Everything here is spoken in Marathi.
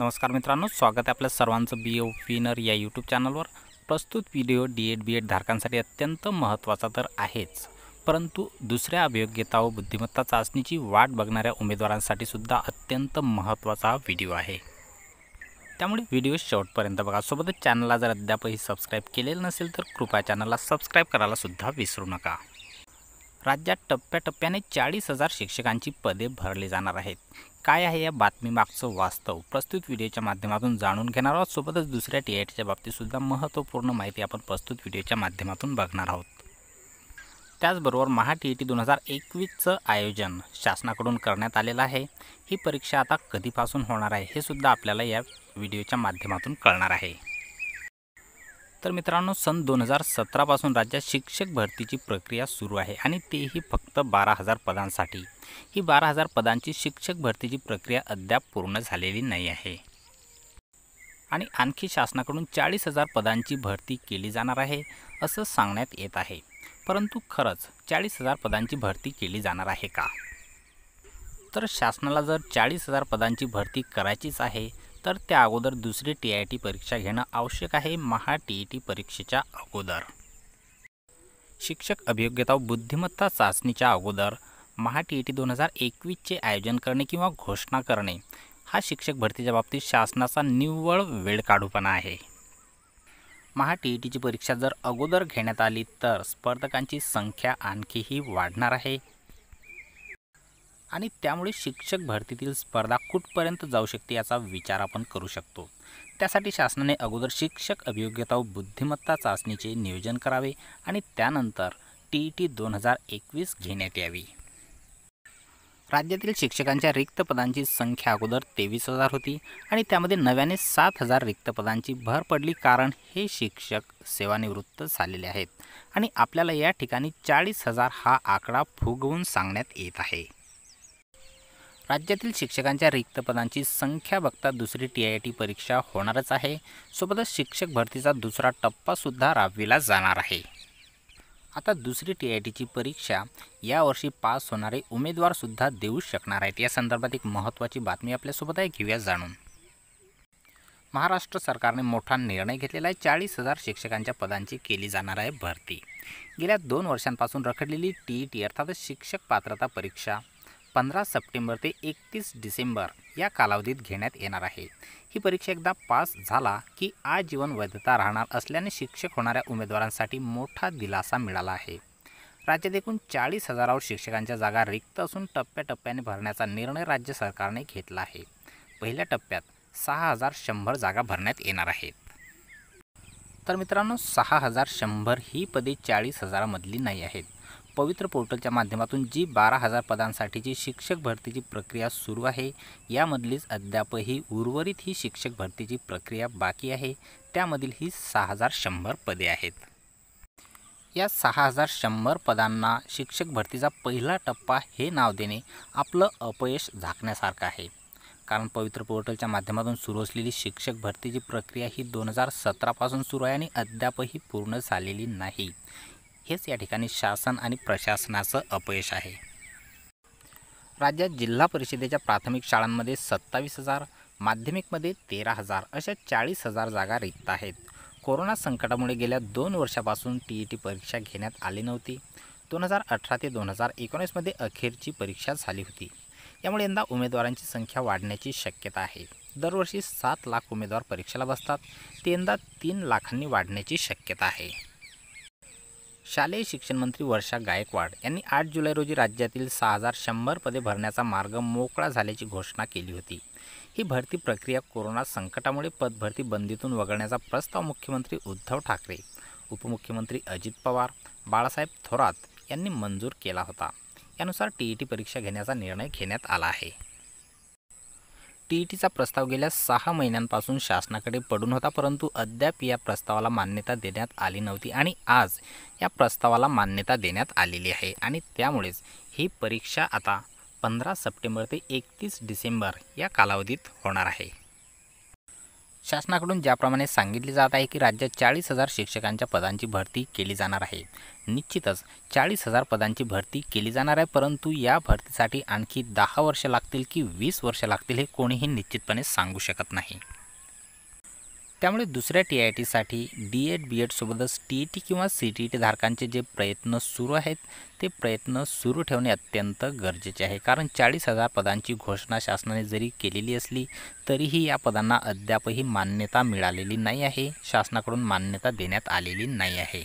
नमस्कार मित्रांनो स्वागत आहे आपल्या सर्वांचं बी ओ विनर या यूट्यूब चॅनलवर प्रस्तुत video D Ed B Ed धारकांसाठी अत्यंत महत्त्वाचा तर आहेच परंतु दुसऱ्या अभियोग्यता व बुद्धिमत्ता चाचणीची वाट बघणाऱ्या उमेदवारांसाठी सुद्धा अत्यंत महत्त्वाचा हा व्हिडिओ आहे त्यामुळे व्हिडिओ शेवटपर्यंत बघा सोबतच चॅनलला जर अद्यापही सबस्क्राईब केलेलं नसेल तर कृपया चॅनलला सबस्क्राईब करायला सुद्धा विसरू नका राज्यात टप्प्याटप्प्याने चाळीस हजार शिक्षकांची पदे भरली जाणार आहेत काय आहे या बातमीमागचं वास्तव प्रस्तुत व्हिडिओच्या माध्यमातून जाणून घेणार आहोत सोबतच दुसऱ्या टी आय टीच्या बाबतीतसुद्धा महत्त्वपूर्ण माहिती आपण प्रस्तुत व्हिडिओच्या माध्यमातून बघणार आहोत त्याचबरोबर महा टी ई टी दोन हजार एकवीसचं आयोजन शासनाकडून करण्यात आलेलं आहे ही परीक्षा आता कधीपासून होणार आहे हे सुद्धा आपल्याला या व्हिडिओच्या माध्यमातून कळणार आहे तर मित्रांनो सन दोन हजार सतरापासून राज्यात शिक्षक भरतीची प्रक्रिया सुरू आहे आणि तेही फक्त बारा हजार पदांसाठी ही बारा हजार पदांची शिक्षक भरतीची प्रक्रिया अद्याप पूर्ण झालेली नाही आहे आणि आणखी शासनाकडून चाळीस हजार पदांची भरती केली जाणार आहे असं सांगण्यात येत आहे परंतु खरंच चाळीस हजार पदांची भरती केली जाणार आहे का तर शासनाला जर चाळीस हजार पदांची भरती करायचीच आहे तर त्या अगोदर दुसरी टी आय टी परीक्षा घेणं आवश्यक आहे महा टी ई टी परीक्षेच्या अगोदर शिक्षक अभियोग्यता बुद्धिमत्ता चाचणीच्या अगोदर महा टी ई टी दोन हजार एकवीसचे आयोजन करणे किंवा घोषणा करणे हा शिक्षक भरतीच्या बाबतीत शासनाचा निव्वळ वेळ काढूपणा आहे महा टी ई टीची परीक्षा जर अगोदर घेण्यात आली तर स्पर्धकांची संख्या आणखीही वाढणार आहे आणि त्यामुळे शिक्षक भरतीतील स्पर्धा कुठपर्यंत जाऊ शकते याचा विचार आपण करू शकतो त्यासाठी शासनाने अगोदर शिक्षक अभियोग्यता व बुद्धिमत्ता चाचणीचे नियोजन करावे आणि त्यानंतर टी ई टी दोन हजार एकवीस घेण्यात यावी राज्यातील शिक्षकांच्या रिक्त पदांची संख्या अगोदर तेवीस हजार होती आणि त्यामध्ये नव्याने सात हजार रिक्त पदांची भर पडली कारण हे शिक्षक सेवानिवृत्त झालेले आहेत आणि आपल्याला या ठिकाणी चाळीस हजार हा आकडा फुगवून सांगण्यात येत आहे राज्यातील शिक्षकांच्या रिक्त पदांची संख्या बघता दुसरी टी आय टी परीक्षा होणारच आहे सोबतच शिक्षक भरतीचा दुसरा टप्पासुद्धा राबविला जाणार आहे आता दुसरी टी आय टीची परीक्षा यावर्षी पास होणारे उमेदवारसुद्धा देऊ शकणार आहेत या संदर्भात एक महत्त्वाची बातमी आपल्यासोबत आहे घेऊया जाणून महाराष्ट्र सरकारने मोठा निर्णय घेतलेला आहे चाळीस हजार शिक्षकांच्या पदांची केली जाणार आहे भरती गेल्या दोन वर्षांपासून रखडलेली टी ई टी अर्थात शिक्षक पात्रता परीक्षा पंधरा सप्टेंबर ते एकतीस डिसेंबर या कालावधीत घेण्यात येणार आहे ही परीक्षा एकदा पास झाला की आजीवन वैधता राहणार असल्याने शिक्षक होणाऱ्या उमेदवारांसाठी मोठा दिलासा मिळाला आहे राज्यात एकूण चाळीस हजारावर शिक्षकांच्या जागा रिक्त असून टप्प्याटप्प्याने भरण्याचा निर्णय राज्य सरकारने घेतला आहे पहिल्या टप्प्यात सहा हजार शंभर जागा भरण्यात येणार आहेत तर मित्रांनो सहा हजार शंभर ही पदे चाळीस हजारामधली नाही आहेत पवित्र पोर्टलच्या माध्यमातून जी बारा हजार पदांसाठीची शिक्षक भरतीची प्रक्रिया सुरू आहे यामधलीच अद्यापही उर्वरित ही शिक्षक भरतीची प्रक्रिया बाकी आहे त्यामधील ही सहा हजार शंभर पदे आहेत या सहा हजार शंभर पदांना शिक्षक भरतीचा पहिला टप्पा हे नाव देणे आपलं अपयश झाकण्यासारखं आहे कारण पवित्र पोर्टलच्या माध्यमातून सुरू असलेली शिक्षक भरतीची प्रक्रिया ही दोन हजार सतरापासून सुरू आहे आणि अद्यापही पूर्ण झालेली नाही हेच या ठिकाणी शासन आणि प्रशासनाचं अपयश आहे राज्यात जिल्हा परिषदेच्या प्राथमिक शाळांमध्ये सत्तावीस हजार माध्यमिकमध्ये तेरा हजार अशा चाळीस हजार जागा रिक्त आहेत कोरोना संकटामुळे गेल्या दोन वर्षापासून टी ई टी परीक्षा घेण्यात आली नव्हती दोन हजार अठरा ते दोन हजार एकोणीसमध्ये अखेरची परीक्षा झाली होती यामुळे यंदा उमेदवारांची संख्या वाढण्याची शक्यता आहे दरवर्षी सात लाख उमेदवार परीक्षेला बसतात ते यंदा तीन लाखांनी वाढण्याची शक्यता आहे शालेय शिक्षण मंत्री वर्षा गायकवाड यांनी आठ जुलै रोजी राज्यातील सहा हजार शंभर पदे भरण्याचा मार्ग मोकळा झाल्याची घोषणा केली होती ही भरती प्रक्रिया कोरोना संकटामुळे पदभरती बंदीतून वगळण्याचा प्रस्ताव मुख्यमंत्री उद्धव ठाकरे उपमुख्यमंत्री अजित पवार बाळासाहेब थोरात यांनी मंजूर केला होता यानुसार टी परीक्षा घेण्याचा निर्णय घेण्यात आला आहे टीईटीचा प्रस्ताव गेल्या सहा महिन्यांपासून शासनाकडे पडून होता परंतु अद्याप या प्रस्तावाला मान्यता देण्यात आली नव्हती आणि आज या प्रस्तावाला मान्यता देण्यात आलेली आहे आणि त्यामुळेच ही परीक्षा आता पंधरा सप्टेंबर ते एकतीस डिसेंबर या कालावधीत होणार आहे शासनाकडून ज्याप्रमाणे सांगितले जात आहे की राज्यात चाळीस हजार शिक्षकांच्या पदांची भरती केली जाणार आहे निश्चितच चाळीस हजार पदांची भरती केली जाणार आहे परंतु या भरतीसाठी आणखी दहा वर्ष लागतील की वीस वर्ष लागतील हे कोणीही निश्चितपणे सांगू शकत नाही त्यामुळे दुसऱ्या टी आय टीसाठी डी एड बी एडसोबतच टी ई टी किंवा सी टी ई टी धारकांचे जे प्रयत्न सुरू आहेत ते प्रयत्न सुरू ठेवणे अत्यंत गरजेचे आहे कारण चाळीस हजार पदांची घोषणा शासनाने जरी केलेली असली तरीही या पदांना अद्यापही मान्यता मिळालेली नाही आहे शासनाकडून मान्यता देण्यात आलेली नाही आहे